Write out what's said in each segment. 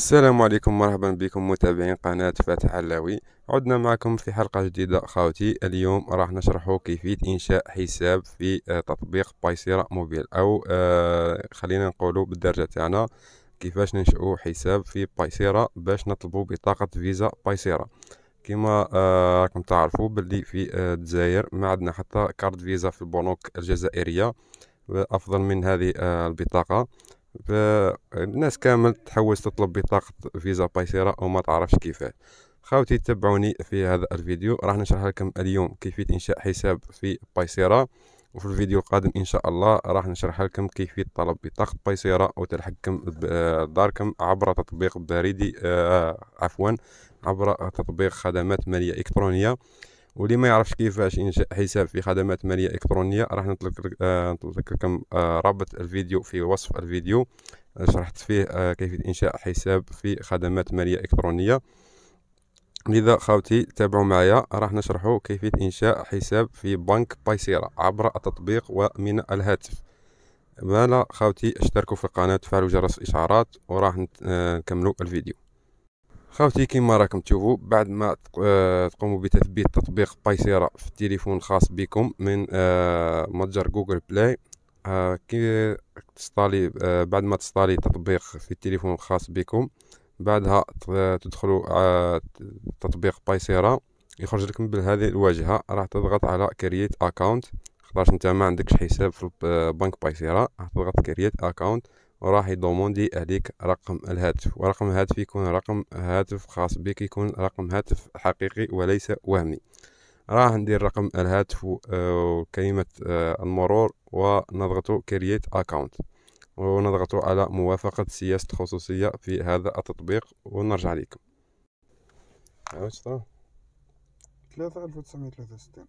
السلام عليكم مرحبا بكم متابعين قناة فتح علاوي عدنا معكم في حلقة جديدة خاوتي اليوم راح نشرح كيفية إنشاء حساب في آه، تطبيق بايسيرا موبيل أو آه، خلينا نقوله بالدرجة تاعنا كيفاش ننشئ حساب في بايسيرا باش نطلبو بطاقة فيزا بايسيرا كما آه، راكم تعرفوا باللي في الجزائر ما عندنا حتى كارد فيزا في البنوك الجزائرية أفضل من هذه البطاقة الناس كامل تحوس تطلب بطاقة فيزا أو وما تعرفش كيفاه خاوتي تبعوني في هذا الفيديو راح نشرح لكم اليوم كيفية إنشاء حساب في بايسيرا وفي الفيديو القادم إن شاء الله راح نشرح لكم كيفية طلب بطاقة بايسيرا وتلحقكم داركم عبر تطبيق بريدي آه، عفوا عبر تطبيق خدمات مالية إلكترونية واللي ما يعرفش كيفاش انشاء حساب في خدمات ماليه الكترونيه راح نطلق آه آه رابط الفيديو في وصف الفيديو آه، شرحت فيه آه كيفيه انشاء حساب في خدمات ماليه الكترونيه لذا خاوتي تابعوا معايا راح نشرحوا كيفيه انشاء حساب في بنك بايسيرا عبر التطبيق ومن الهاتف مالا خاوتي اشتركوا في القناه وفعلوا جرس الاشعارات وراح آه، نكملوا الفيديو خاوتي كيما راكم تشوفوا بعد ما آه، تقوموا بتثبيت تطبيق بايسيرا في التليفون الخاص بكم من آه، متجر جوجل بلاي آه، كي تستالي بعد ما تستالي تطبيق في التليفون الخاص بكم بعدها تدخلوا تطبيق بايسيرا يخرج لكم بهذه الواجهه راح تضغط على كرييت اكونت خاطرش نتا ما عندكش حساب في بنك بايسيرا راح تضغط كرييت اكونت وراح يدوموندي عليك رقم الهاتف ورقم الهاتف يكون رقم هاتف خاص بك يكون رقم هاتف حقيقي وليس وهمي راح ندير رقم الهاتف آه، وكلمة آه، المرور ونضغط كرييت اكونت ونضغط على موافقة سياسة خصوصية في هذا التطبيق ونرجع لكم عاود شطرا ثلاثة ألف وتسعمية وثلاثة وستين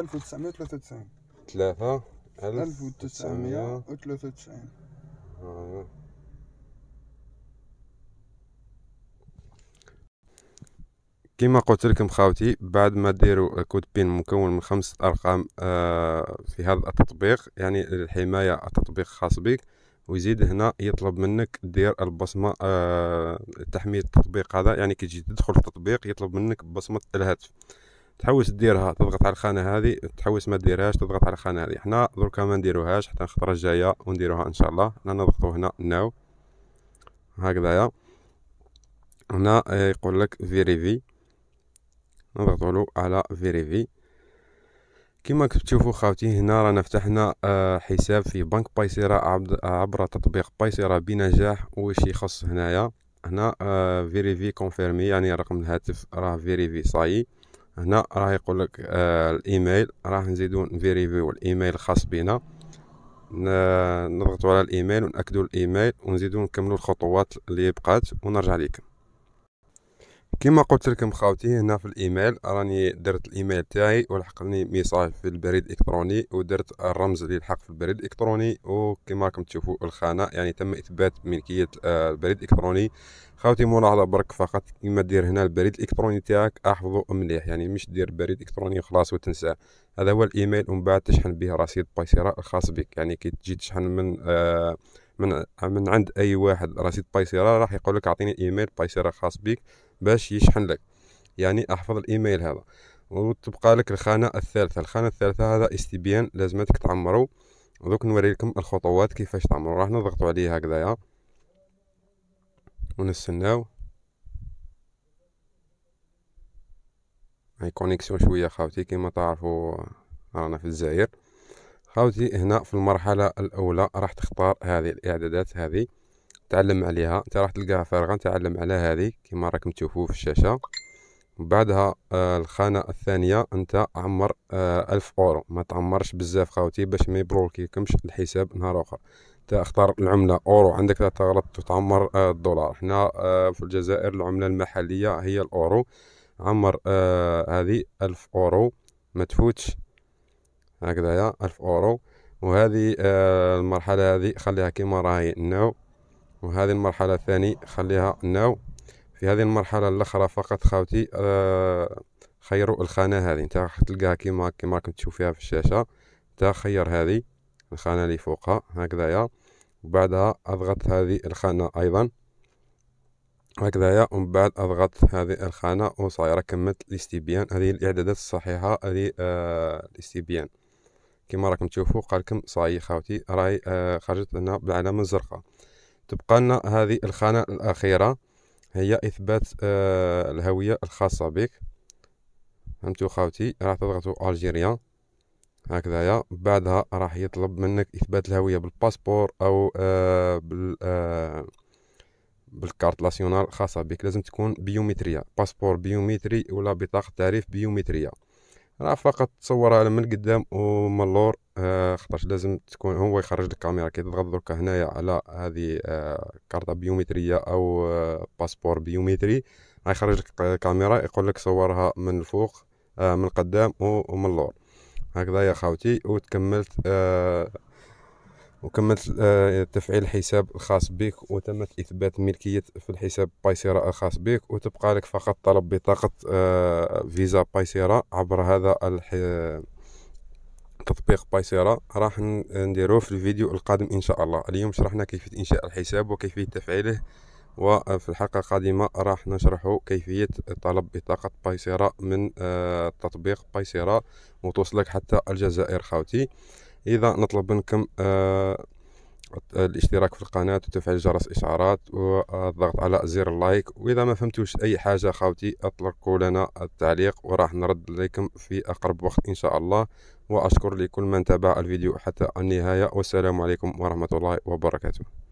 ألف وتسعمية وثلاثة وتسعين ثلاثة ألف وتسعمية وثلاثة وتسعين آه. كما قلت لكم خاوتي بعد ما ديروا كود بين مكون من خمسة أرقام آه، في هذا التطبيق يعني الحماية التطبيق خاص بك ويزيد هنا يطلب منك دير البصمة تحمية آه، تحميل التطبيق هذا يعني كي تجي تدخل في التطبيق يطلب منك بصمة الهاتف تحوس ديرها تضغط على الخانه هذه تحوس ما ديرهاش تضغط على الخانه هذه حنا دركا ما نديروهاش حتى الخطره الجايه ونديروها ان شاء الله هنا نضغطو هنا ناو هكذايا هنا يقول لك في نضغطوا له على في كما تشوفوا خاوتي هنا رانا فتحنا آه، حساب في بنك بايسيرا عبر تطبيق بايسيرا بنجاح وش يخص هنايا هنا آه، فيري في كونفيرمي يعني رقم الهاتف راه فيري في صايي هنا راه يقول لك آه الايميل راه نزيدو نفيريفيو الايميل الخاص بنا نضغطوا على الايميل ونأكدوا الايميل ونزيدو نكملوا الخطوات اللي بقات ونرجع لكم كما قلت لكم خاوتي هنا في الايميل راني درت الايميل تاعي ولحقني ميساج في البريد الالكتروني ودرت الرمز اللي لحق في البريد الالكتروني وكما راكم تشوفوا الخانه يعني تم اثبات ملكيه آه، البريد الالكتروني خاوتي ملاحظه برك فقط كيما دير هنا البريد الالكتروني تاعك احفظه مليح يعني مش دير بريد الكتروني وخلاص وتنساه هذا هو الايميل ومن بعد تشحن به رصيد بايسيرا الخاص بك يعني كي تجي تشحن من آه من من عند اي واحد رصيد بايسيرا راح يقول لك اعطيني ايميل بايسيرا خاص بك باش يشحن لك يعني احفظ الايميل هذا وتبقى لك الخانة الثالثة الخانة الثالثة هذا استبيان لازمتك تعمرو دوك نوري لكم الخطوات كيفاش تعمرو راح نضغطو عليه هكذايا ونستناو هاي كونيكسيون شويه خاوتي كيما تعرفوا رانا في الجزائر خاوتي هنا في المرحله الاولى راح تختار هذه الاعدادات هذه تعلم عليها انت راح تلقاها فارغه تعلم على هذه كما راكم تشوفوا في الشاشه بعدها آه، الخانه الثانيه انت عمر آه، ألف اورو ما تعمرش بزاف خاوتي باش ما يبلوكيكمش الحساب نهار اخر انت اختار العمله اورو عندك لا تغلط وتعمر آه، الدولار هنا في الجزائر العمله المحليه هي الاورو عمر هذه ألف اورو ما تفوتش هكذايا ألف اورو وهذه المرحله هذه خليها كيما راهي نو وهذه المرحلة الثانية خليها ناو في هذه المرحلة الأخرى فقط خاوتي آه، خيروا الخانة هذه نتا تلقاها كيما كيما راكم فيها في الشاشة نتا خير هذه الخانة اللي فوقها هكذايا وبعدها أضغط هذه الخانة أيضا هكذايا ومن بعد أضغط هذه الخانة وصايرة كملت الاستبيان هذه الإعدادات الصحيحة هذه آه الاستبيان كيما راكم تشوفوا قالكم صاي خاوتي راي آه خرجت لنا بالعلامة الزرقاء تبقى لنا هذه الخانة الأخيرة هي إثبات آه الهوية الخاصة بك فهمتوا خاوتي راح تضغطوا ألجيريا هكذايا بعدها راح يطلب منك إثبات الهوية بالباسبور أو آه بال آه بالكارت ناسيونال خاصة بك لازم تكون بيومترية باسبور بيومتري ولا بطاقة تعريف بيومترية راه فقط تصورها من القدام ومن اللور آه، خطرش لازم تكون هو يخرج لك الكاميرا كي تضغط دركا هنايا على هذه آه كارطة بيومترية أو آه، باسبور بيومتري يخرج لك الكاميرا يقول لك صورها من الفوق آه، من القدام ومن اللور هكذا يا خاوتي وتكملت وكملت تفعيل حساب الخاص بك وتمت إثبات ملكية في الحساب بايسيرا الخاص بك وتبقى لك فقط طلب بطاقة فيزا بايسيرا عبر هذا الحساب تطبيق بايسيرا راح نديروه في الفيديو القادم ان شاء الله اليوم شرحنا كيفيه انشاء الحساب وكيفيه تفعيله وفي الحلقه القادمه راح نشرح كيفيه طلب بطاقه بايسيرا من آه، تطبيق بايسيرا وتوصلك حتى الجزائر خاوتي اذا نطلب منكم آه، الاشتراك في القناة وتفعيل جرس الإشعارات والضغط على زر اللايك وإذا ما فهمتوش أي حاجة خاوتي أطلقوا لنا التعليق وراح نرد لكم في أقرب وقت إن شاء الله وأشكر لكل من تابع الفيديو حتى النهاية والسلام عليكم ورحمة الله وبركاته